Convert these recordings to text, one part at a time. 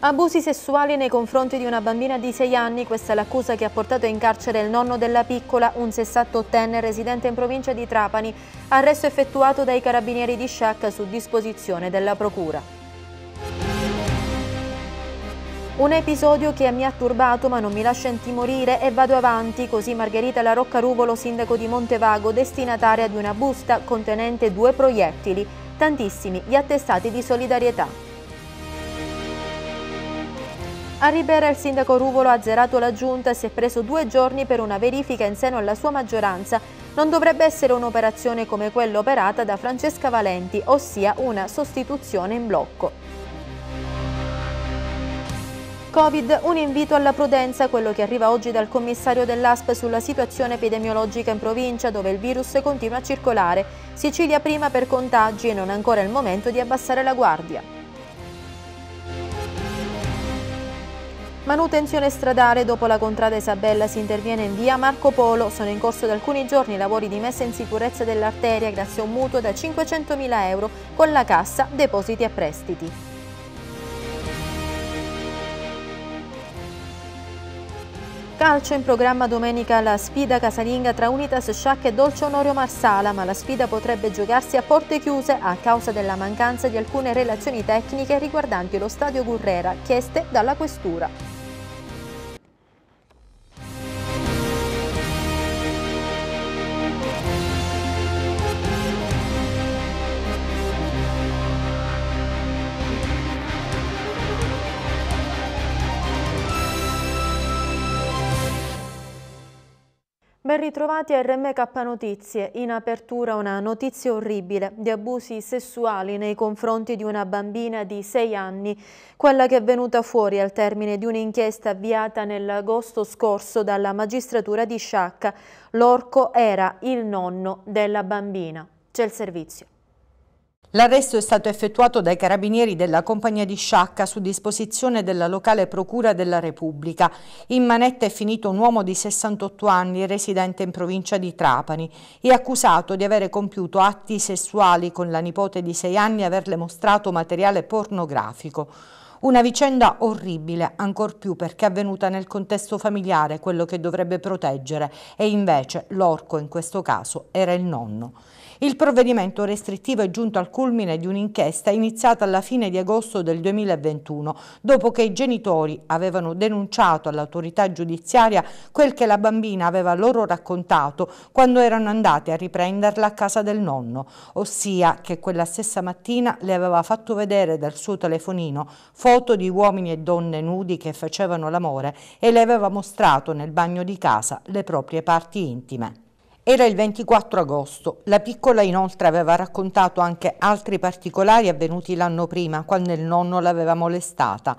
Abusi sessuali nei confronti di una bambina di 6 anni, questa è l'accusa che ha portato in carcere il nonno della piccola, un 68enne residente in provincia di Trapani, arresto effettuato dai carabinieri di Sciacca su disposizione della procura. Un episodio che mi ha turbato ma non mi lascia intimorire e vado avanti, così Margherita La Roccaruvolo, sindaco di Montevago, destinataria di una busta contenente due proiettili, tantissimi gli attestati di solidarietà. A Ribera il sindaco Ruvolo ha azzerato la giunta si è preso due giorni per una verifica in seno alla sua maggioranza. Non dovrebbe essere un'operazione come quella operata da Francesca Valenti, ossia una sostituzione in blocco. Covid, un invito alla prudenza, quello che arriva oggi dal commissario dell'ASP sulla situazione epidemiologica in provincia dove il virus continua a circolare. Sicilia prima per contagi e non ancora il momento di abbassare la guardia. Manutenzione stradale dopo la contrada Isabella si interviene in via Marco Polo. Sono in corso da alcuni giorni i lavori di messa in sicurezza dell'arteria grazie a un mutuo da 500.000 euro con la cassa depositi e prestiti. Calcio in programma domenica la sfida casalinga tra Unitas Sciac e Dolce Onorio Marsala, ma la sfida potrebbe giocarsi a porte chiuse a causa della mancanza di alcune relazioni tecniche riguardanti lo stadio Gurrera chieste dalla Questura. Ben ritrovati a RMK Notizie. In apertura una notizia orribile di abusi sessuali nei confronti di una bambina di 6 anni, quella che è venuta fuori al termine di un'inchiesta avviata nell'agosto scorso dalla magistratura di Sciacca. L'orco era il nonno della bambina. C'è il servizio. L'arresto è stato effettuato dai carabinieri della compagnia di Sciacca su disposizione della locale procura della Repubblica. In manetta è finito un uomo di 68 anni residente in provincia di Trapani e accusato di avere compiuto atti sessuali con la nipote di 6 anni e averle mostrato materiale pornografico. Una vicenda orribile, ancor più perché avvenuta nel contesto familiare, quello che dovrebbe proteggere, e invece l'orco in questo caso era il nonno. Il provvedimento restrittivo è giunto al culmine di un'inchiesta iniziata alla fine di agosto del 2021, dopo che i genitori avevano denunciato all'autorità giudiziaria quel che la bambina aveva loro raccontato quando erano andati a riprenderla a casa del nonno, ossia che quella stessa mattina le aveva fatto vedere dal suo telefonino foto di uomini e donne nudi che facevano l'amore e le aveva mostrato nel bagno di casa le proprie parti intime. Era il 24 agosto. La piccola inoltre aveva raccontato anche altri particolari avvenuti l'anno prima, quando il nonno l'aveva molestata.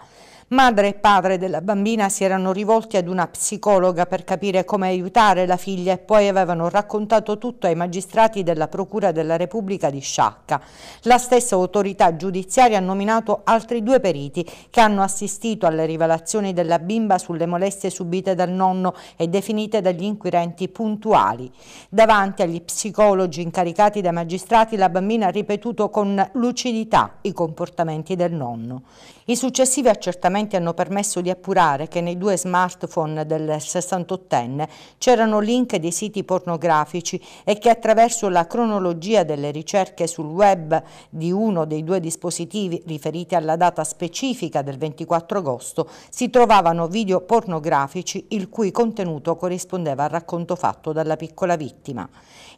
Madre e padre della bambina si erano rivolti ad una psicologa per capire come aiutare la figlia e poi avevano raccontato tutto ai magistrati della Procura della Repubblica di Sciacca. La stessa autorità giudiziaria ha nominato altri due periti che hanno assistito alle rivelazioni della bimba sulle molestie subite dal nonno e definite dagli inquirenti puntuali. Davanti agli psicologi incaricati dai magistrati la bambina ha ripetuto con lucidità i comportamenti del nonno. I successivi accertamenti accertamenti hanno permesso di appurare che nei due smartphone del 68enne c'erano link dei siti pornografici e che attraverso la cronologia delle ricerche sul web di uno dei due dispositivi riferiti alla data specifica del 24 agosto si trovavano video pornografici il cui contenuto corrispondeva al racconto fatto dalla piccola vittima.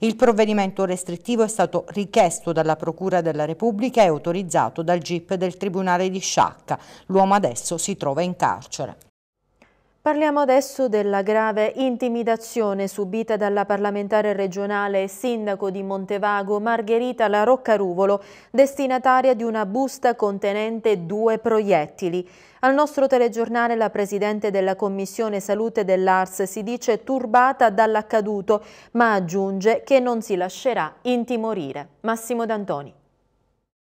Il provvedimento restrittivo è stato richiesto dalla Procura della Repubblica e autorizzato dal GIP del Tribunale di Sciacca. L'uomo adesso si trova in carcere. Parliamo adesso della grave intimidazione subita dalla parlamentare regionale e sindaco di Montevago Margherita La Roccaruvolo, destinataria di una busta contenente due proiettili. Al nostro telegiornale la Presidente della Commissione Salute dell'Ars si dice turbata dall'accaduto, ma aggiunge che non si lascerà intimorire. Massimo D'Antoni.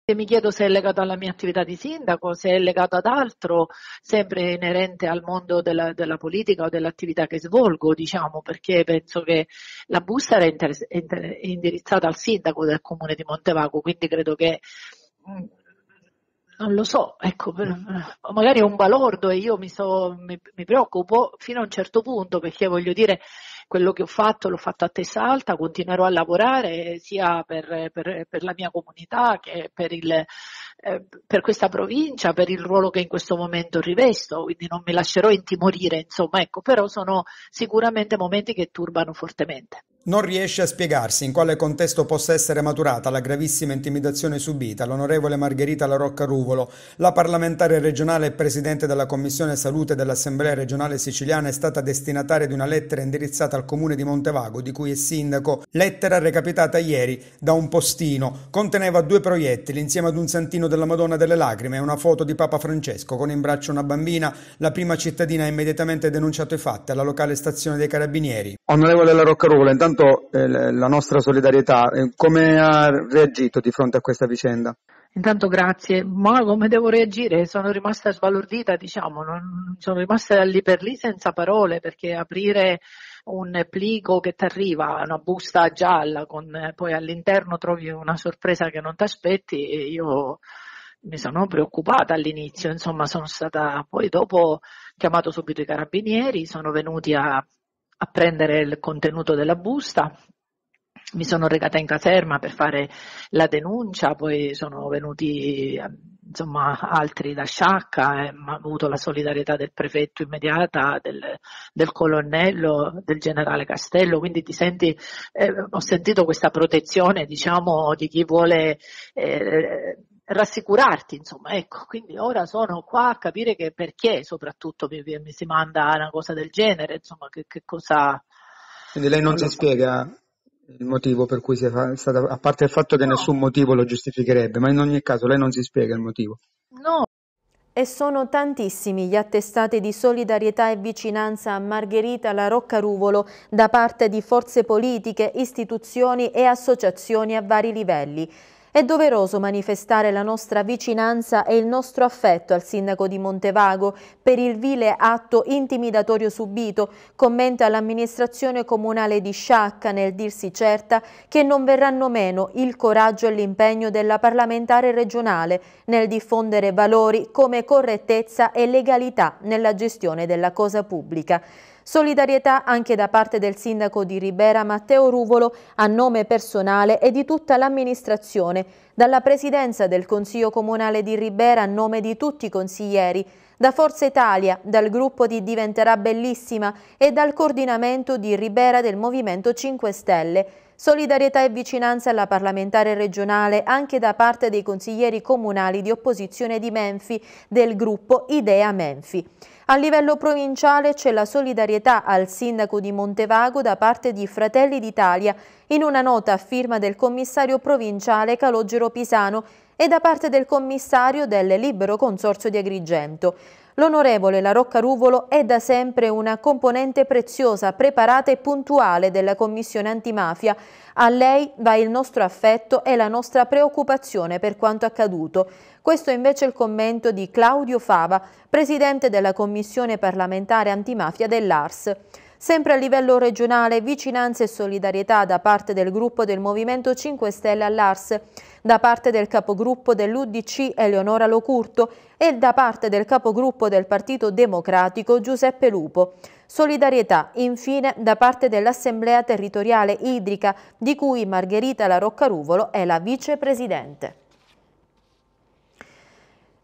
E Mi chiedo se è legato alla mia attività di sindaco, se è legato ad altro, sempre inerente al mondo della, della politica o dell'attività che svolgo, diciamo, perché penso che la busta era inter, inter, indirizzata al sindaco del comune di Montevaco, quindi credo che mm, non lo so, ecco, eh, magari è un balordo e io mi, so, mi, mi, preoccupo fino a un certo punto perché voglio dire quello che ho fatto l'ho fatto a testa alta, continuerò a lavorare sia per, per, per la mia comunità che per, il, eh, per, questa provincia, per il ruolo che in questo momento rivesto, quindi non mi lascerò intimorire, insomma, ecco, però sono sicuramente momenti che turbano fortemente. Non riesce a spiegarsi in quale contesto possa essere maturata la gravissima intimidazione subita l'onorevole Margherita La Rocca Ruvolo, la parlamentare regionale e presidente della Commissione Salute dell'Assemblea regionale siciliana è stata destinataria di una lettera indirizzata al comune di Montevago, di cui è sindaco, lettera recapitata ieri da un postino. Conteneva due proiettili insieme ad un santino della Madonna delle Lacrime e una foto di Papa Francesco con in braccio una bambina. La prima cittadina ha immediatamente denunciato i fatti alla locale stazione dei Carabinieri. Onorevole La Rocca Ruvolo, intanto innanzitutto eh, la nostra solidarietà. Eh, come ha reagito di fronte a questa vicenda? Intanto grazie, ma come devo reagire? Sono rimasta sbalordita, diciamo, non, sono rimasta lì per lì senza parole perché aprire un plico che ti arriva, una busta gialla con poi all'interno trovi una sorpresa che non ti aspetti e io mi sono preoccupata all'inizio, insomma sono stata poi dopo chiamato subito i carabinieri, sono venuti a a prendere il contenuto della busta, mi sono recata in caserma per fare la denuncia, poi sono venuti insomma, altri da Sciacca, eh, ma ho avuto la solidarietà del prefetto immediata, del, del colonnello, del generale Castello, quindi ti senti, eh, ho sentito questa protezione diciamo, di chi vuole eh, rassicurarti, insomma, ecco, quindi ora sono qua a capire che perché soprattutto mi, mi si manda una cosa del genere, insomma, che, che cosa... Quindi lei non, si spiega il motivo per cui si è stata, a parte il fatto che no. nessun motivo lo giustificherebbe, ma in ogni caso lei non si spiega il motivo. No. E sono tantissimi gli attestati di solidarietà e vicinanza a Margherita La Roccaruvolo da parte di forze politiche, istituzioni e associazioni a vari livelli. È doveroso manifestare la nostra vicinanza e il nostro affetto al sindaco di Montevago per il vile atto intimidatorio subito, commenta l'amministrazione comunale di Sciacca nel dirsi certa che non verranno meno il coraggio e l'impegno della parlamentare regionale nel diffondere valori come correttezza e legalità nella gestione della cosa pubblica. Solidarietà anche da parte del sindaco di Ribera Matteo Ruvolo a nome personale e di tutta l'amministrazione, dalla presidenza del Consiglio Comunale di Ribera a nome di tutti i consiglieri, da Forza Italia, dal gruppo di Diventerà Bellissima e dal coordinamento di Ribera del Movimento 5 Stelle, solidarietà e vicinanza alla parlamentare regionale anche da parte dei consiglieri comunali di opposizione di Menfi del gruppo Idea Menfi. A livello provinciale c'è la solidarietà al sindaco di Montevago da parte di Fratelli d'Italia in una nota a firma del commissario provinciale Calogero Pisano e da parte del commissario del Libero Consorzio di Agrigento. L'onorevole La Rocca Ruvolo è da sempre una componente preziosa, preparata e puntuale della Commissione antimafia. A lei va il nostro affetto e la nostra preoccupazione per quanto accaduto. Questo è invece il commento di Claudio Fava, presidente della Commissione parlamentare antimafia dell'ARS. Sempre a livello regionale, vicinanza e solidarietà da parte del gruppo del Movimento 5 Stelle all'Ars, da parte del capogruppo dell'UDC Eleonora Locurto e da parte del capogruppo del Partito Democratico Giuseppe Lupo. Solidarietà, infine, da parte dell'Assemblea Territoriale Idrica, di cui Margherita La Roccaruvolo è la vicepresidente.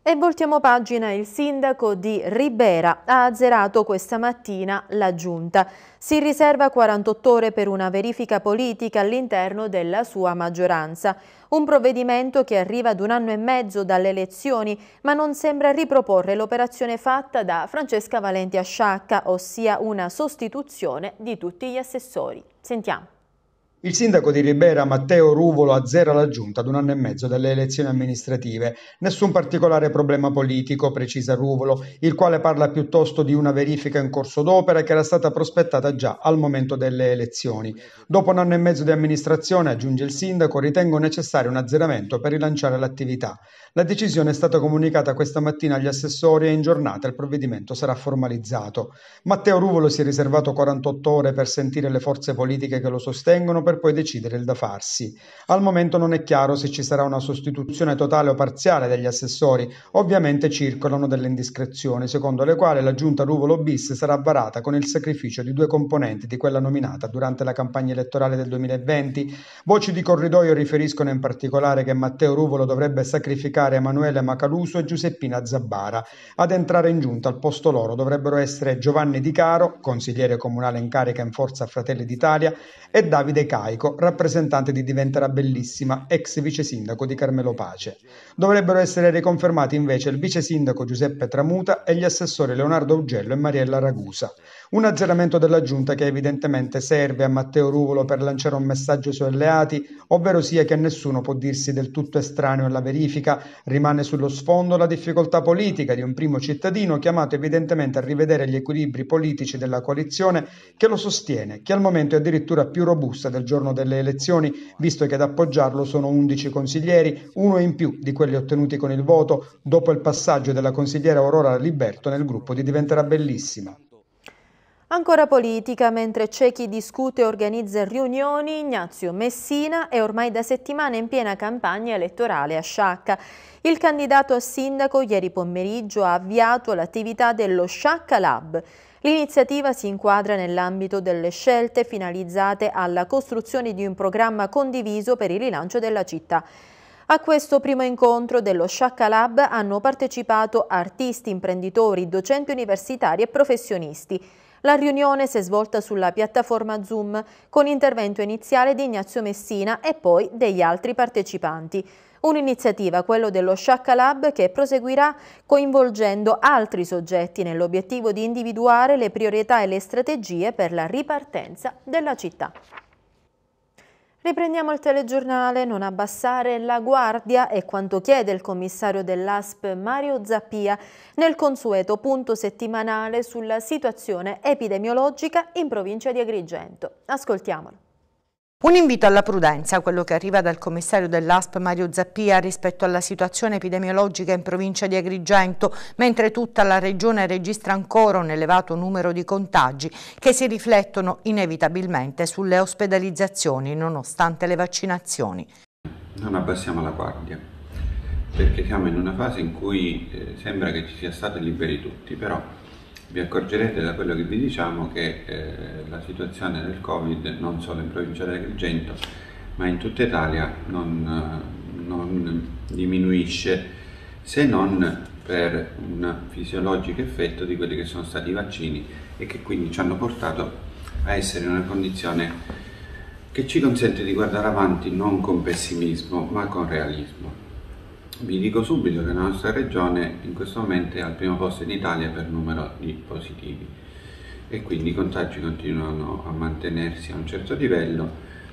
E voltiamo pagina, il sindaco di Ribera ha azzerato questa mattina la giunta. Si riserva 48 ore per una verifica politica all'interno della sua maggioranza. Un provvedimento che arriva ad un anno e mezzo dalle elezioni, ma non sembra riproporre l'operazione fatta da Francesca Valenti Asciacca, ossia una sostituzione di tutti gli assessori. Sentiamo. Il sindaco di Ribera Matteo Ruvolo azzera la giunta ad un anno e mezzo delle elezioni amministrative. Nessun particolare problema politico, precisa Ruvolo, il quale parla piuttosto di una verifica in corso d'opera che era stata prospettata già al momento delle elezioni. Dopo un anno e mezzo di amministrazione, aggiunge il sindaco, ritengo necessario un azzeramento per rilanciare l'attività. La decisione è stata comunicata questa mattina agli assessori e in giornata il provvedimento sarà formalizzato. Matteo Ruvolo si è riservato 48 ore per sentire le forze politiche che lo sostengono per poi decidere il da farsi. Al momento non è chiaro se ci sarà una sostituzione totale o parziale degli assessori, ovviamente circolano delle indiscrezioni, secondo le quali la giunta Ruvolo bis sarà varata con il sacrificio di due componenti di quella nominata durante la campagna elettorale del 2020. Voci di corridoio riferiscono in particolare che Matteo Ruvolo dovrebbe sacrificare Emanuele Macaluso e Giuseppina Zabbara. Ad entrare in giunta al posto loro dovrebbero essere Giovanni Di Caro, consigliere comunale in carica in forza Fratelli d'Italia, e Davide Caro Caico, rappresentante di Diventerà Bellissima, ex vice sindaco di Carmelo Pace. Dovrebbero essere riconfermati invece il vice sindaco Giuseppe Tramuta e gli assessori Leonardo Augello e Mariella Ragusa. Un azzeramento della giunta che evidentemente serve a Matteo Ruvolo per lanciare un messaggio ai suoi alleati, ovvero sia che nessuno può dirsi del tutto estraneo alla verifica, rimane sullo sfondo la difficoltà politica di un primo cittadino chiamato evidentemente a rivedere gli equilibri politici della coalizione che lo sostiene, che al momento è addirittura più robusta del giorno delle elezioni, visto che ad appoggiarlo sono 11 consiglieri, uno in più di quelli ottenuti con il voto dopo il passaggio della consigliera Aurora Liberto nel gruppo di Diventerà Bellissima. Ancora politica, mentre c'è chi discute e organizza riunioni, Ignazio Messina è ormai da settimane in piena campagna elettorale a Sciacca. Il candidato a sindaco ieri pomeriggio ha avviato l'attività dello Sciacca Lab. L'iniziativa si inquadra nell'ambito delle scelte finalizzate alla costruzione di un programma condiviso per il rilancio della città. A questo primo incontro dello Sciacca Lab hanno partecipato artisti, imprenditori, docenti universitari e professionisti. La riunione si è svolta sulla piattaforma Zoom con intervento iniziale di Ignazio Messina e poi degli altri partecipanti. Un'iniziativa, quello dello Sciacca Lab, che proseguirà coinvolgendo altri soggetti nell'obiettivo di individuare le priorità e le strategie per la ripartenza della città. Riprendiamo il telegiornale, non abbassare la guardia è quanto chiede il commissario dell'ASP Mario Zappia nel consueto punto settimanale sulla situazione epidemiologica in provincia di Agrigento. Ascoltiamolo. Un invito alla prudenza, quello che arriva dal commissario dell'ASP Mario Zappia rispetto alla situazione epidemiologica in provincia di Agrigento, mentre tutta la regione registra ancora un elevato numero di contagi che si riflettono inevitabilmente sulle ospedalizzazioni nonostante le vaccinazioni. Non abbassiamo la guardia, perché siamo in una fase in cui eh, sembra che ci sia stato liberi tutti, però vi accorgerete da quello che vi diciamo che eh, la situazione del Covid non solo in provincia di Agrigento ma in tutta Italia non, eh, non diminuisce se non per un fisiologico effetto di quelli che sono stati i vaccini e che quindi ci hanno portato a essere in una condizione che ci consente di guardare avanti non con pessimismo ma con realismo. Vi dico subito che la nostra regione in questo momento è al primo posto in Italia per numero di positivi e quindi i contagi continuano a mantenersi a un certo livello.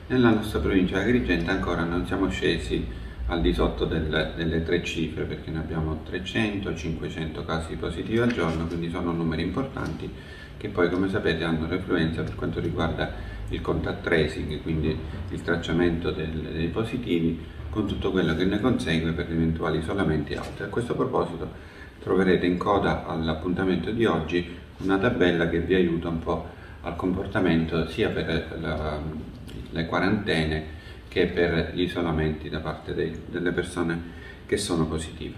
Nella nostra provincia di Agrigento ancora non siamo scesi al di sotto del, delle tre cifre perché ne abbiamo 300-500 casi positivi al giorno, quindi sono numeri importanti che poi come sapete hanno un'influenza per quanto riguarda il contact tracing, quindi il tracciamento del, dei positivi con tutto quello che ne consegue per eventuali isolamenti altri. A questo proposito troverete in coda all'appuntamento di oggi una tabella che vi aiuta un po' al comportamento sia per la, le quarantene che per gli isolamenti da parte dei, delle persone che sono positive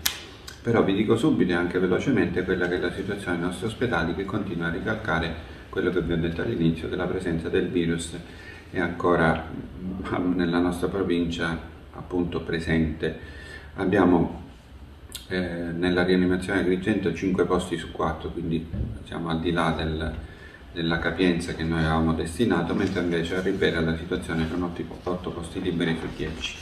però vi dico subito e anche velocemente quella che è la situazione nei nostri ospedali che continua a ricalcare quello che vi ho detto all'inizio che la presenza del virus è ancora mm, nella nostra provincia appunto presente. Abbiamo eh, nella rianimazione Agrigento 5 posti su 4, quindi siamo al di là del, della capienza che noi avevamo destinato, mentre invece a Ribera la situazione è con 8 posti liberi su 10.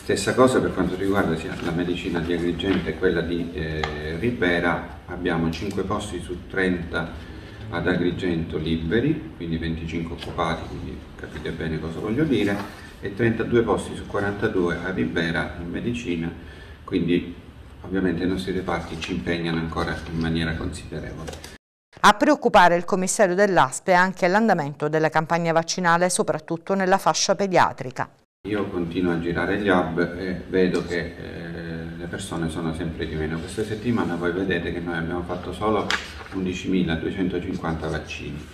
Stessa cosa per quanto riguarda sia la medicina di Agrigento e quella di eh, Ribera, abbiamo 5 posti su 30 ad Agrigento liberi, quindi 25 occupati, quindi capite bene cosa voglio dire, e 32 posti su 42 a Ribera in medicina, quindi ovviamente i nostri reparti ci impegnano ancora in maniera considerevole. A preoccupare il commissario dell'ASPE è anche l'andamento della campagna vaccinale, soprattutto nella fascia pediatrica. Io continuo a girare gli hub e vedo che eh, le persone sono sempre di meno. Questa settimana voi vedete che noi abbiamo fatto solo 11.250 vaccini.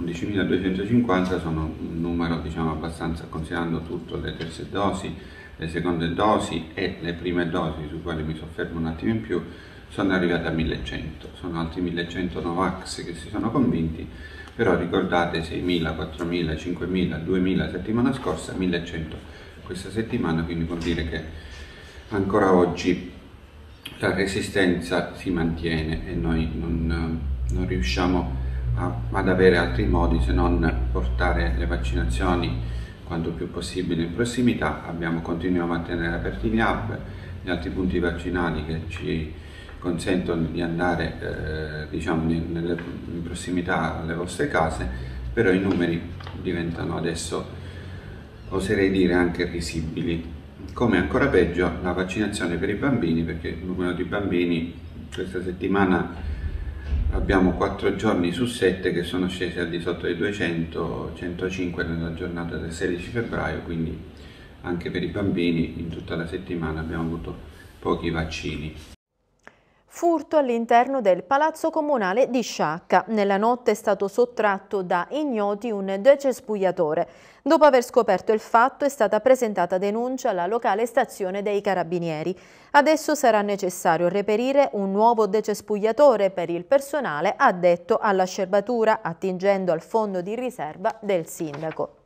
11.250 sono un numero diciamo abbastanza, considerando tutto le terze dosi, le seconde dosi e le prime dosi su quali mi soffermo un attimo in più, sono arrivate a 1100, sono altri 1100 Novax che si sono convinti, però ricordate 6.000, 4.000, 5.000, 2.000 settimana scorsa, 1100 questa settimana, quindi vuol dire che ancora oggi la resistenza si mantiene e noi non, non riusciamo a Ah, ad avere altri modi se non portare le vaccinazioni quanto più possibile in prossimità. Abbiamo, continuiamo a tenere aperti gli hub, gli altri punti vaccinali che ci consentono di andare eh, diciamo, in, nelle, in prossimità alle vostre case, però i numeri diventano adesso, oserei dire, anche risibili. Come ancora peggio la vaccinazione per i bambini, perché il numero di bambini questa settimana abbiamo 4 giorni su 7 che sono scesi al di sotto dei 200, 105 nella giornata del 16 febbraio, quindi anche per i bambini in tutta la settimana abbiamo avuto pochi vaccini. Furto all'interno del Palazzo Comunale di Sciacca. Nella notte è stato sottratto da ignoti un decespugliatore. Dopo aver scoperto il fatto è stata presentata denuncia alla locale stazione dei Carabinieri. Adesso sarà necessario reperire un nuovo decespugliatore per il personale addetto alla scerbatura attingendo al fondo di riserva del sindaco.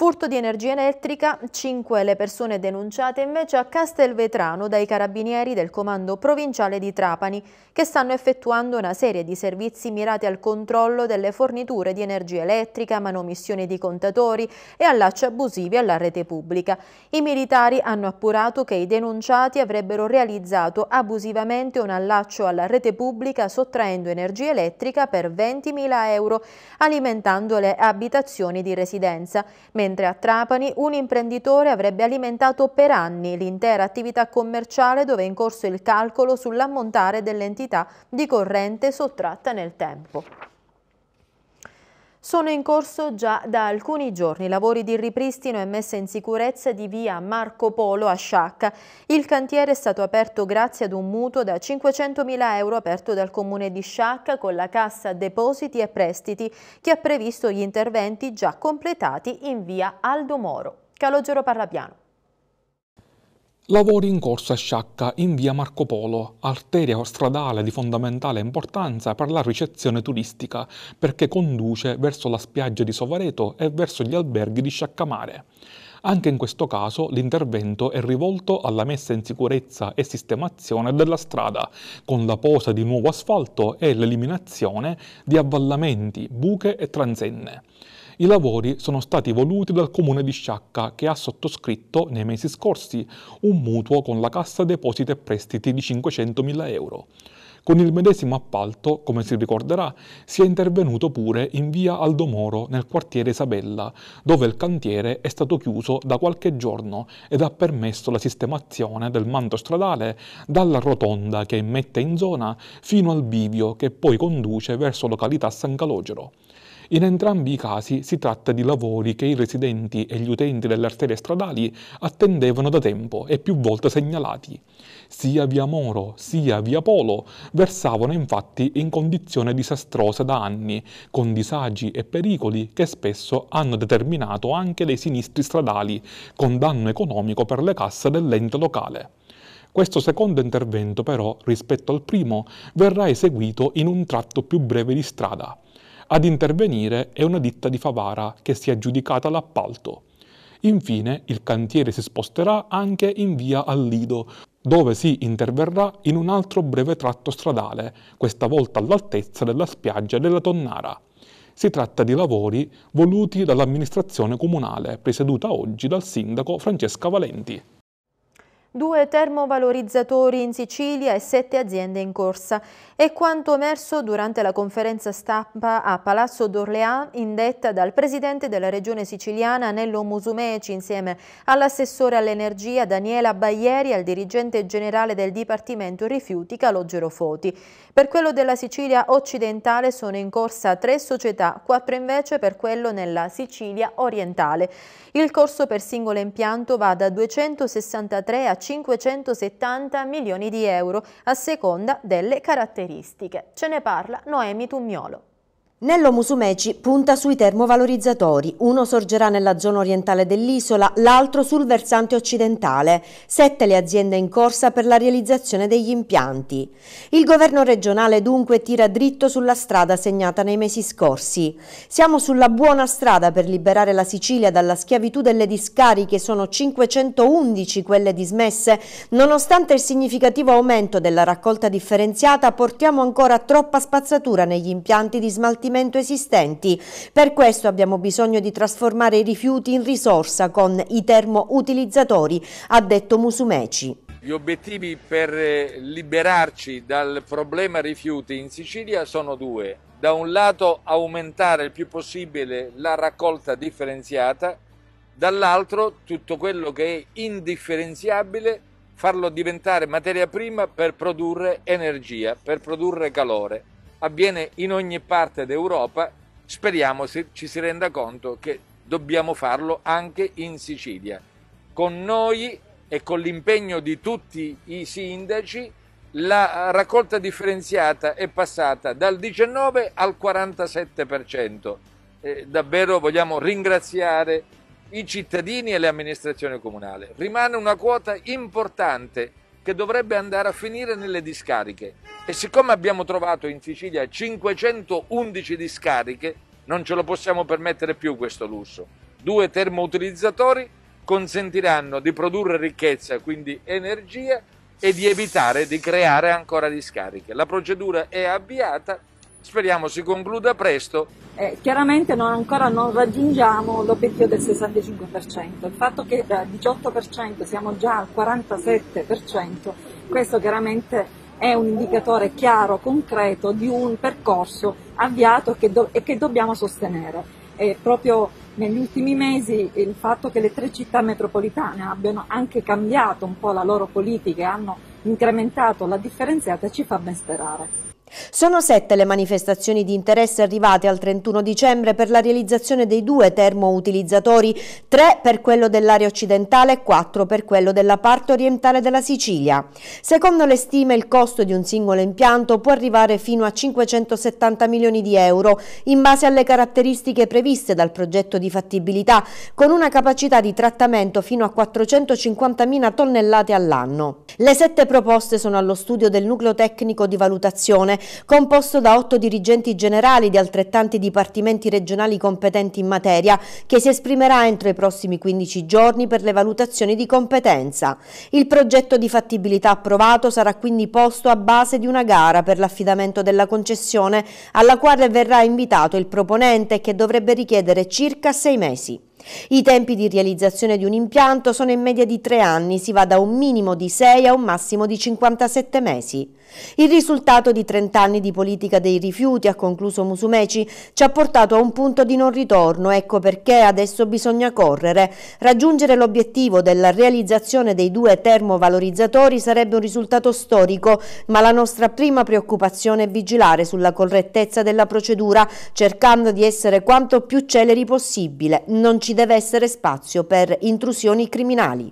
Furto di energia elettrica, 5 le persone denunciate invece a Castelvetrano dai carabinieri del comando provinciale di Trapani che stanno effettuando una serie di servizi mirati al controllo delle forniture di energia elettrica, manomissione di contatori e allacci abusivi alla rete pubblica. I militari hanno appurato che i denunciati avrebbero realizzato abusivamente un allaccio alla rete pubblica sottraendo energia elettrica per 20.000 euro alimentando le abitazioni di residenza, mentre mentre a Trapani un imprenditore avrebbe alimentato per anni l'intera attività commerciale dove è in corso il calcolo sull'ammontare dell'entità di corrente sottratta nel tempo. Sono in corso già da alcuni giorni i lavori di ripristino e messa in sicurezza di via Marco Polo a Sciacca. Il cantiere è stato aperto grazie ad un mutuo da 500.000 euro aperto dal comune di Sciacca con la Cassa Depositi e Prestiti che ha previsto gli interventi già completati in via Aldo Moro. Calogero Parlapiano. Lavori in corso a Sciacca, in via Marco Polo, arteria stradale di fondamentale importanza per la ricezione turistica, perché conduce verso la spiaggia di Sovareto e verso gli alberghi di Sciaccamare. Anche in questo caso l'intervento è rivolto alla messa in sicurezza e sistemazione della strada, con la posa di nuovo asfalto e l'eliminazione di avvallamenti, buche e transenne. I lavori sono stati voluti dal comune di Sciacca che ha sottoscritto nei mesi scorsi un mutuo con la Cassa Depositi e Prestiti di 500.000 euro. Con il medesimo appalto, come si ricorderà, si è intervenuto pure in via Aldomoro nel quartiere Isabella, dove il cantiere è stato chiuso da qualche giorno ed ha permesso la sistemazione del manto stradale dalla rotonda che immette in zona fino al bivio che poi conduce verso località San Calogero. In entrambi i casi si tratta di lavori che i residenti e gli utenti delle arterie stradali attendevano da tempo e più volte segnalati. Sia via Moro sia via Polo versavano infatti in condizione disastrosa da anni, con disagi e pericoli che spesso hanno determinato anche dei sinistri stradali, con danno economico per le casse dell'ente locale. Questo secondo intervento però, rispetto al primo, verrà eseguito in un tratto più breve di strada. Ad intervenire è una ditta di Favara che si è aggiudicata l'appalto. Infine il cantiere si sposterà anche in via al Lido, dove si interverrà in un altro breve tratto stradale, questa volta all'altezza della spiaggia della Tonnara. Si tratta di lavori voluti dall'amministrazione comunale, presieduta oggi dal sindaco Francesca Valenti due termovalorizzatori in Sicilia e sette aziende in corsa. È quanto emerso durante la conferenza stampa a Palazzo d'Orléans indetta dal presidente della regione siciliana Nello Musumeci insieme all'assessore all'energia Daniela Baglieri e al dirigente generale del Dipartimento Rifiuti Calogero Foti. Per quello della Sicilia occidentale sono in corsa tre società, quattro invece per quello nella Sicilia orientale. Il corso per singolo impianto va da 263 a 570 milioni di euro a seconda delle caratteristiche. Ce ne parla Noemi Tumiolo. Nello Musumeci punta sui termovalorizzatori, uno sorgerà nella zona orientale dell'isola, l'altro sul versante occidentale, sette le aziende in corsa per la realizzazione degli impianti. Il governo regionale dunque tira dritto sulla strada segnata nei mesi scorsi. Siamo sulla buona strada per liberare la Sicilia dalla schiavitù delle discariche, sono 511 quelle dismesse, nonostante il significativo aumento della raccolta differenziata portiamo ancora troppa spazzatura negli impianti di smaltimento smaltimento esistenti. Per questo abbiamo bisogno di trasformare i rifiuti in risorsa con i termoutilizzatori, ha detto Musumeci. Gli obiettivi per eh, liberarci dal problema rifiuti in Sicilia sono due. Da un lato aumentare il più possibile la raccolta differenziata, dall'altro tutto quello che è indifferenziabile farlo diventare materia prima per produrre energia, per produrre calore avviene in ogni parte d'Europa, speriamo ci si renda conto che dobbiamo farlo anche in Sicilia. Con noi e con l'impegno di tutti i sindaci la raccolta differenziata è passata dal 19 al 47%. Eh, davvero vogliamo ringraziare i cittadini e le amministrazioni comunali. Rimane una quota importante che dovrebbe andare a finire nelle discariche e siccome abbiamo trovato in Sicilia 511 discariche non ce lo possiamo permettere più questo lusso. Due termoutilizzatori consentiranno di produrre ricchezza, quindi energia, e di evitare di creare ancora discariche. La procedura è avviata speriamo si concluda presto. Eh, chiaramente non, ancora non raggiungiamo l'obiettivo del 65%, il fatto che dal 18% siamo già al 47%, questo chiaramente è un indicatore chiaro, concreto di un percorso avviato che do- e che dobbiamo sostenere. E proprio negli ultimi mesi il fatto che le tre città metropolitane abbiano anche cambiato un po' la loro politica e hanno incrementato la differenziata ci fa ben sperare. Sono sette le manifestazioni di interesse arrivate al 31 dicembre per la realizzazione dei due termoutilizzatori, tre per quello dell'area occidentale e quattro per quello della parte orientale della Sicilia. Secondo le stime il costo di un singolo impianto può arrivare fino a 570 milioni di euro in base alle caratteristiche previste dal progetto di fattibilità con una capacità di trattamento fino a 450.000 tonnellate all'anno. Le sette proposte sono allo studio del nucleo tecnico di valutazione composto da otto dirigenti generali di altrettanti dipartimenti regionali competenti in materia, che si esprimerà entro i prossimi 15 giorni per le valutazioni di competenza. Il progetto di fattibilità approvato sarà quindi posto a base di una gara per l'affidamento della concessione, alla quale verrà invitato il proponente che dovrebbe richiedere circa sei mesi. I tempi di realizzazione di un impianto sono in media di tre anni, si va da un minimo di sei a un massimo di 57 mesi. Il risultato di 30 anni di politica dei rifiuti, ha concluso Musumeci, ci ha portato a un punto di non ritorno, ecco perché adesso bisogna correre. Raggiungere l'obiettivo della realizzazione dei due termovalorizzatori sarebbe un risultato storico, ma la nostra prima preoccupazione è vigilare sulla correttezza della procedura, cercando di essere quanto più celeri possibile. Non ci ci deve essere spazio per intrusioni criminali.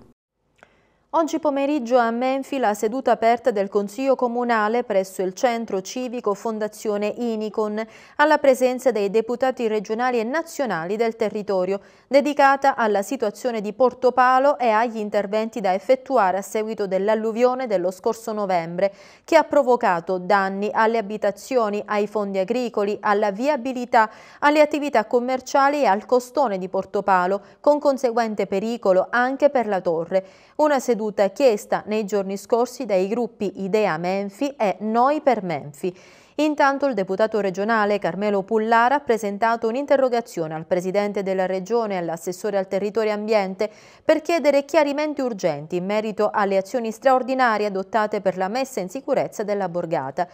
Oggi pomeriggio a Menfi la seduta aperta del Consiglio Comunale presso il Centro Civico Fondazione Inicon, alla presenza dei deputati regionali e nazionali del territorio, dedicata alla situazione di Porto Palo e agli interventi da effettuare a seguito dell'alluvione dello scorso novembre, che ha provocato danni alle abitazioni, ai fondi agricoli, alla viabilità, alle attività commerciali e al costone di Porto Palo, con conseguente pericolo anche per la torre. Una seduta seduta chiesta nei giorni scorsi dai gruppi Idea Menfi e Noi per Menfi. Intanto il deputato regionale Carmelo Pullara ha presentato un'interrogazione al Presidente della Regione e all'assessore al territorio e ambiente per chiedere chiarimenti urgenti in merito alle azioni straordinarie adottate per la messa in sicurezza della borgata.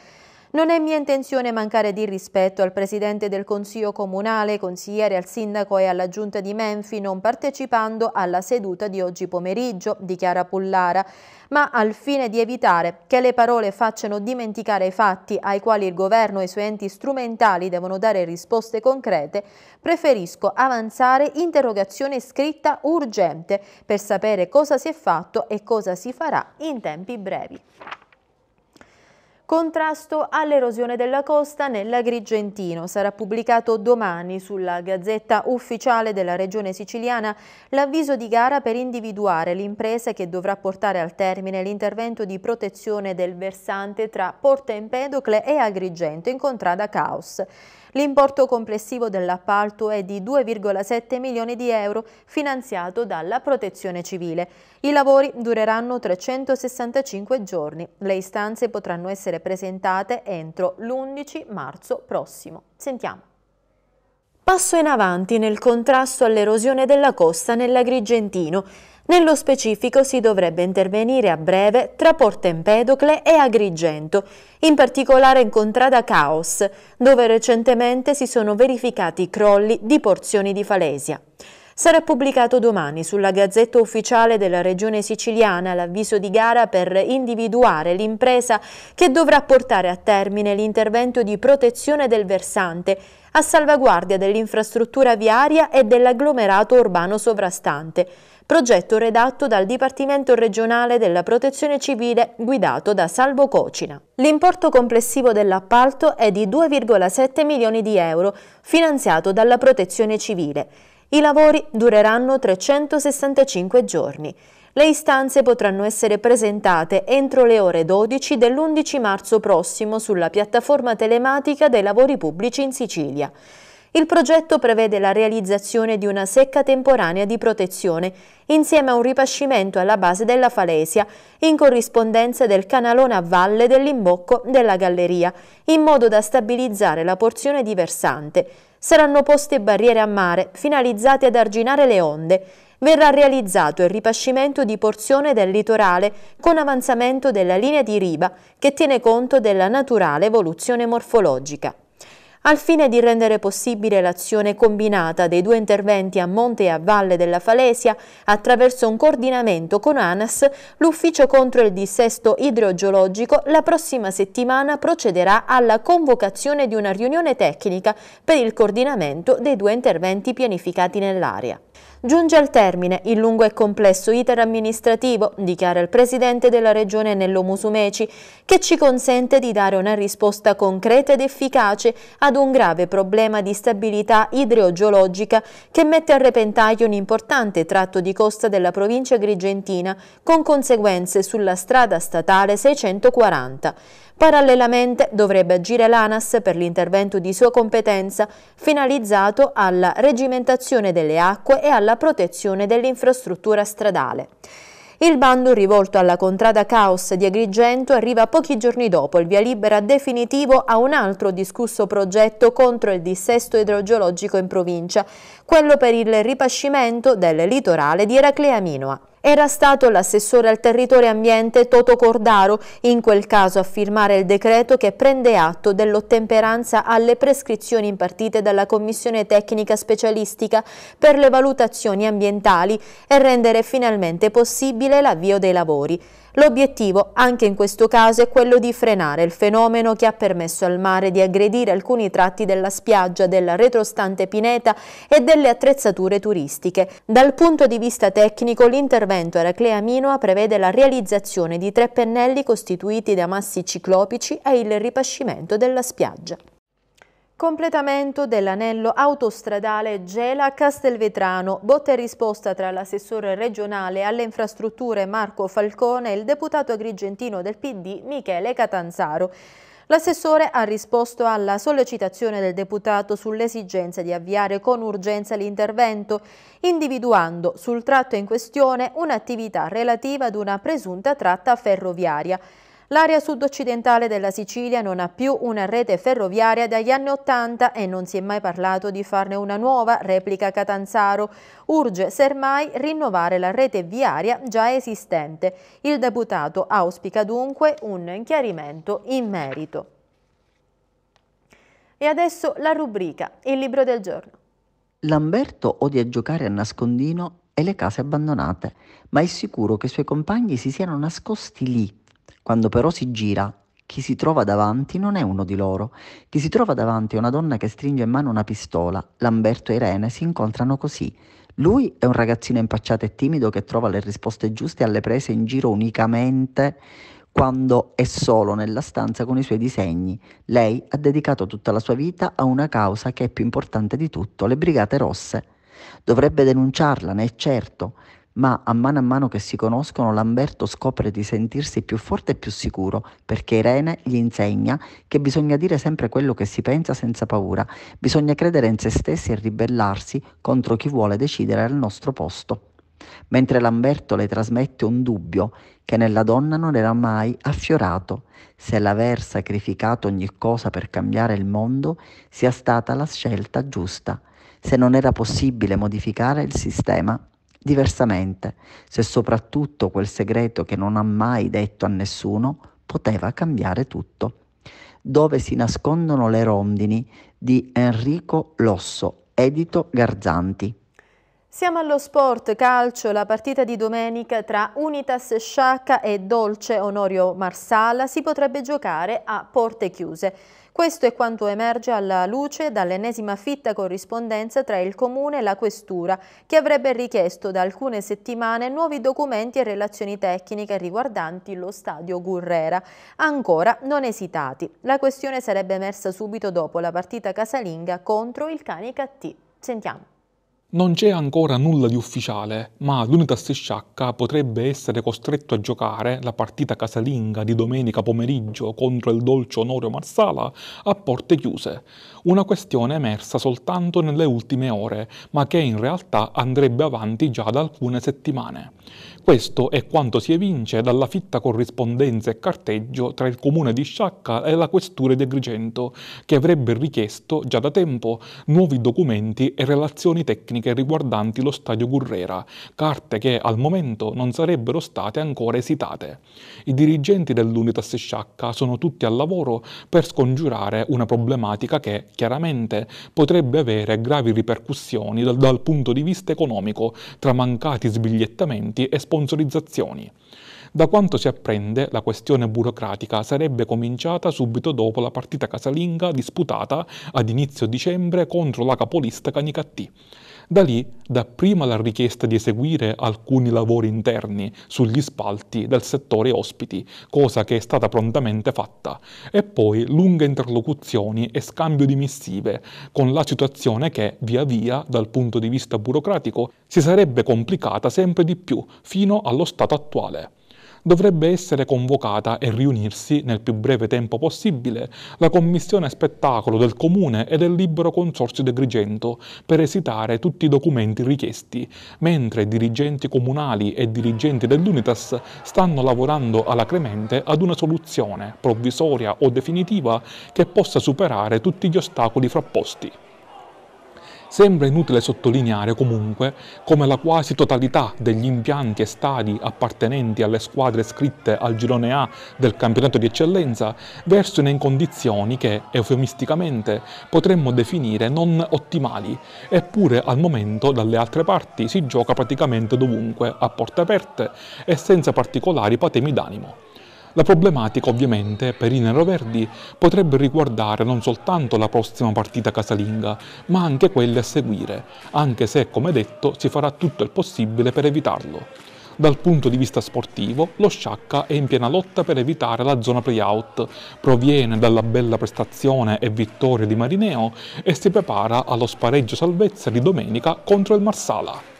Non è mia intenzione mancare di rispetto al Presidente del Consiglio Comunale, consigliere al Sindaco e alla Giunta di Menfi non partecipando alla seduta di oggi pomeriggio, dichiara Pullara, ma al fine di evitare che le parole facciano dimenticare i fatti ai quali il Governo e i suoi enti strumentali devono dare risposte concrete, preferisco avanzare interrogazione scritta urgente per sapere cosa si è fatto e cosa si farà in tempi brevi. Contrasto all'erosione della costa nell'Agrigentino. Sarà pubblicato domani sulla Gazzetta Ufficiale della Regione Siciliana l'avviso di gara per individuare l'impresa che dovrà portare al termine l'intervento di protezione del versante tra Porta Empedocle e Agrigento in contrada Caos. L'importo complessivo dell'appalto è di 2,7 milioni di euro finanziato dalla protezione civile. I lavori dureranno 365 giorni. Le istanze potranno essere presentate entro l'11 marzo prossimo. Sentiamo. Passo in avanti nel contrasto all'erosione della costa nell'Agrigentino. Nello specifico si dovrebbe intervenire a breve tra Porta Empedocle e Agrigento, in particolare in contrada Caos, dove recentemente si sono verificati crolli di porzioni di falesia. Sarà pubblicato domani sulla Gazzetta Ufficiale della Regione Siciliana l'avviso di gara per individuare l'impresa che dovrà portare a termine l'intervento di protezione del versante a salvaguardia dell'infrastruttura viaria e dell'agglomerato urbano sovrastante progetto redatto dal Dipartimento regionale della Protezione Civile guidato da Salvo Cocina. L'importo complessivo dell'appalto è di 2,7 milioni di euro, finanziato dalla Protezione Civile. I lavori dureranno 365 giorni. Le istanze potranno essere presentate entro le ore 12 dell'11 marzo prossimo sulla piattaforma telematica dei lavori pubblici in Sicilia. Il progetto prevede la realizzazione di una secca temporanea di protezione, insieme a un ripascimento alla base della falesia, in corrispondenza del canalone a valle dell'imbocco della galleria, in modo da stabilizzare la porzione di versante. Saranno poste barriere a mare, finalizzate ad arginare le onde, verrà realizzato il ripascimento di porzione del litorale con avanzamento della linea di riba, che tiene conto della naturale evoluzione morfologica al fine di rendere possibile l'azione combinata dei due interventi a monte e a valle della Falesia attraverso un coordinamento con ANAS, l'Ufficio contro il dissesto idrogeologico la prossima settimana procederà alla convocazione di una riunione tecnica per il coordinamento dei due interventi pianificati nell'area. Giunge al termine il lungo e complesso iter amministrativo, dichiara il Presidente della Regione Nello Musumeci, che ci consente di dare una risposta concreta ed efficace ad un grave problema di stabilità idrogeologica che mette a repentaglio un importante tratto di costa della provincia grigentina, con conseguenze sulla strada statale 640. Parallelamente dovrebbe agire l'ANAS per l'intervento di sua competenza finalizzato alla regimentazione delle acque e alla protezione dell'infrastruttura stradale. Il bando rivolto alla contrada Caos di Agrigento arriva pochi giorni dopo il via libera definitivo a un altro discusso progetto contro il dissesto idrogeologico in provincia, quello per il ripascimento del litorale di Eraclea Minoa. Era stato l'assessore al territorio ambiente Toto Cordaro, in quel caso a firmare il decreto che prende atto dell'ottemperanza alle prescrizioni impartite dalla Commissione Tecnica Specialistica per le valutazioni ambientali e rendere finalmente possibile l'avvio dei lavori. L'obiettivo anche in questo caso è quello di frenare il fenomeno che ha permesso al mare di aggredire alcuni tratti della spiaggia, della retrostante pineta e delle attrezzature turistiche. Dal punto di vista tecnico l'intervento Eraclea Minoa prevede la realizzazione di tre pennelli costituiti da massi ciclopici e il ripascimento della spiaggia. Completamento dell'anello autostradale Gela-Castelvetrano. Botta e risposta tra l'assessore regionale alle infrastrutture Marco Falcone e il deputato agrigentino del PD Michele Catanzaro. L'assessore ha risposto alla sollecitazione del deputato sull'esigenza di avviare con urgenza l'intervento, individuando sul tratto in questione un'attività relativa ad una presunta tratta ferroviaria. L'area sud-occidentale della Sicilia non ha più una rete ferroviaria dagli anni Ottanta e non si è mai parlato di farne una nuova, replica Catanzaro. Urge semmai rinnovare la rete viaria già esistente. Il deputato auspica dunque un chiarimento in merito. E adesso la rubrica, il libro del giorno. Lamberto odia giocare a nascondino e le case abbandonate, ma è sicuro che i suoi compagni si siano nascosti lì quando però si gira, chi si trova davanti non è uno di loro. Chi si trova davanti è una donna che stringe in mano una pistola. Lamberto e Irene si incontrano così. Lui è un ragazzino impacciato e timido che trova le risposte giuste alle prese in giro unicamente quando è solo nella stanza con i suoi disegni. Lei ha dedicato tutta la sua vita a una causa che è più importante di tutto, le Brigate Rosse. Dovrebbe denunciarla, ne è certo, ma a mano a mano che si conoscono Lamberto scopre di sentirsi più forte e più sicuro perché Irene gli insegna che bisogna dire sempre quello che si pensa senza paura, bisogna credere in se stessi e ribellarsi contro chi vuole decidere al nostro posto. Mentre Lamberto le trasmette un dubbio che nella donna non era mai affiorato, se l'aver sacrificato ogni cosa per cambiare il mondo sia stata la scelta giusta, se non era possibile modificare il sistema Diversamente, se soprattutto quel segreto che non ha mai detto a nessuno poteva cambiare tutto. Dove si nascondono le rondini di Enrico Losso, edito Garzanti. Siamo allo sport calcio, la partita di domenica tra Unitas Sciacca e Dolce Onorio Marsala si potrebbe giocare a porte chiuse. Questo è quanto emerge alla luce dall'ennesima fitta corrispondenza tra il Comune e la Questura, che avrebbe richiesto da alcune settimane nuovi documenti e relazioni tecniche riguardanti lo stadio Gurrera, ancora non esitati. La questione sarebbe emersa subito dopo la partita casalinga contro il Canicattì. Sentiamo. Non c'è ancora nulla di ufficiale, ma l'Unitas Sciacca potrebbe essere costretto a giocare la partita casalinga di domenica pomeriggio contro il dolce Onorio Marsala a porte chiuse, una questione emersa soltanto nelle ultime ore, ma che in realtà andrebbe avanti già da alcune settimane. Questo è quanto si evince dalla fitta corrispondenza e carteggio tra il comune di Sciacca e la questura di Agrigento, che avrebbe richiesto, già da tempo, nuovi documenti e relazioni tecniche riguardanti lo stadio Gurrera, carte che al momento non sarebbero state ancora esitate. I dirigenti dell'Unitas Sciacca sono tutti al lavoro per scongiurare una problematica che, chiaramente, potrebbe avere gravi ripercussioni dal, dal punto di vista economico tra mancati sbigliettamenti e sponsorizzazioni. Da quanto si apprende, la questione burocratica sarebbe cominciata subito dopo la partita casalinga disputata ad inizio dicembre contro la capolista Canicattì. Da lì dapprima la richiesta di eseguire alcuni lavori interni sugli spalti del settore ospiti, cosa che è stata prontamente fatta, e poi lunghe interlocuzioni e scambio di missive, con la situazione che, via via, dal punto di vista burocratico, si sarebbe complicata sempre di più fino allo stato attuale dovrebbe essere convocata e riunirsi nel più breve tempo possibile la Commissione Spettacolo del Comune e del Libero Consorzio di Grigento per esitare tutti i documenti richiesti, mentre dirigenti comunali e dirigenti dell'Unitas stanno lavorando alacremente ad una soluzione provvisoria o definitiva che possa superare tutti gli ostacoli frapposti. Sembra inutile sottolineare comunque come la quasi totalità degli impianti e stadi appartenenti alle squadre scritte al girone A del campionato di eccellenza versino in condizioni che, eufemisticamente, potremmo definire non ottimali, eppure al momento dalle altre parti si gioca praticamente dovunque, a porte aperte e senza particolari patemi d'animo. La problematica ovviamente per i neroverdi potrebbe riguardare non soltanto la prossima partita casalinga, ma anche quelle a seguire, anche se, come detto, si farà tutto il possibile per evitarlo. Dal punto di vista sportivo, lo Sciacca è in piena lotta per evitare la zona playout, proviene dalla bella prestazione e vittoria di Marineo e si prepara allo spareggio salvezza di domenica contro il Marsala.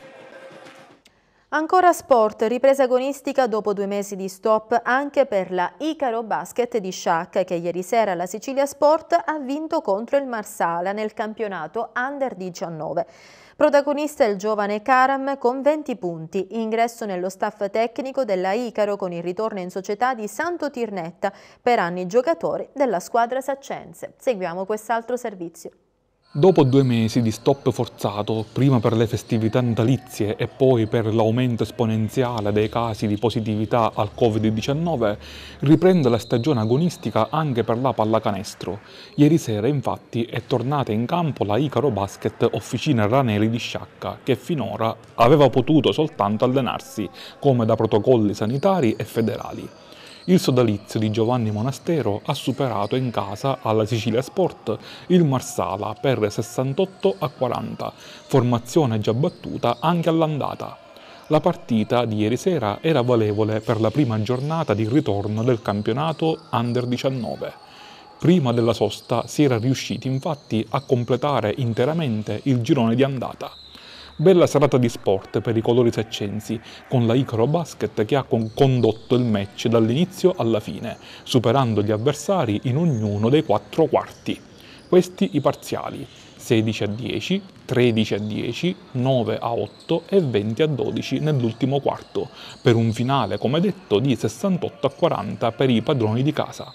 Ancora sport, ripresa agonistica dopo due mesi di stop anche per la Icaro Basket di Sciac che ieri sera la Sicilia Sport ha vinto contro il Marsala nel campionato Under 19. Protagonista è il giovane Karam con 20 punti, ingresso nello staff tecnico della Icaro con il ritorno in società di Santo Tirnetta, per anni giocatori della squadra saccense. Seguiamo quest'altro servizio. Dopo due mesi di stop forzato, prima per le festività natalizie e poi per l'aumento esponenziale dei casi di positività al Covid-19, riprende la stagione agonistica anche per la pallacanestro. Ieri sera infatti è tornata in campo la Icaro Basket Officina Raneri di Sciacca, che finora aveva potuto soltanto allenarsi, come da protocolli sanitari e federali. Il sodalizio di Giovanni Monastero ha superato in casa alla Sicilia Sport il Marsala per 68 a 40, formazione già battuta anche all'andata. La partita di ieri sera era valevole per la prima giornata di ritorno del campionato Under 19. Prima della sosta si era riusciti infatti a completare interamente il girone di andata. Bella serata di sport per i colori saccensi, con la Icaro Basket che ha condotto il match dall'inizio alla fine, superando gli avversari in ognuno dei quattro quarti. Questi i parziali, 16 a 10, 13 a 10, 9 a 8 e 20 a 12 nell'ultimo quarto, per un finale, come detto, di 68 a 40 per i padroni di casa.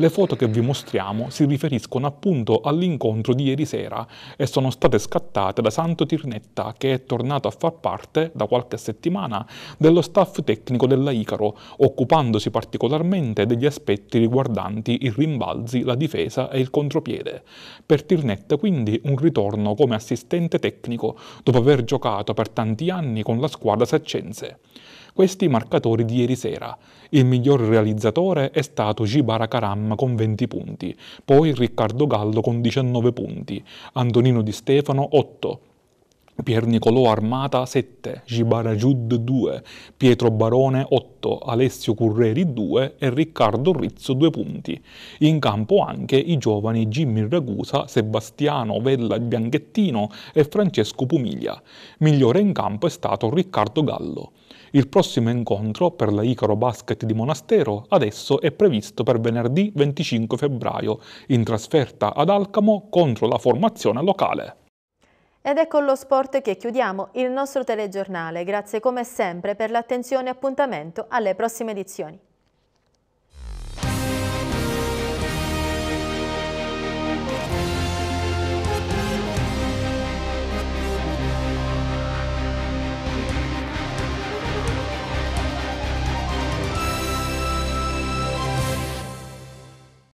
Le foto che vi mostriamo si riferiscono appunto all'incontro di ieri sera e sono state scattate da Santo Tirnetta che è tornato a far parte da qualche settimana dello staff tecnico della Icaro, occupandosi particolarmente degli aspetti riguardanti i rimbalzi, la difesa e il contropiede. Per Tirnetta quindi un ritorno come assistente tecnico dopo aver giocato per tanti anni con la squadra saccense questi marcatori di ieri sera. Il miglior realizzatore è stato Gibara Caramma con 20 punti, poi Riccardo Gallo con 19 punti, Antonino Di Stefano 8, Pier Nicolò Armata 7, Gibara Giud 2, Pietro Barone 8, Alessio Curreri 2 e Riccardo Rizzo 2 punti. In campo anche i giovani Jimmy Ragusa, Sebastiano Vella Bianchettino e Francesco Pumiglia. Migliore in campo è stato Riccardo Gallo. Il prossimo incontro per la Icaro Basket di Monastero adesso è previsto per venerdì 25 febbraio in trasferta ad Alcamo contro la formazione locale. Ed è con lo sport che chiudiamo il nostro telegiornale. Grazie come sempre per l'attenzione e appuntamento alle prossime edizioni.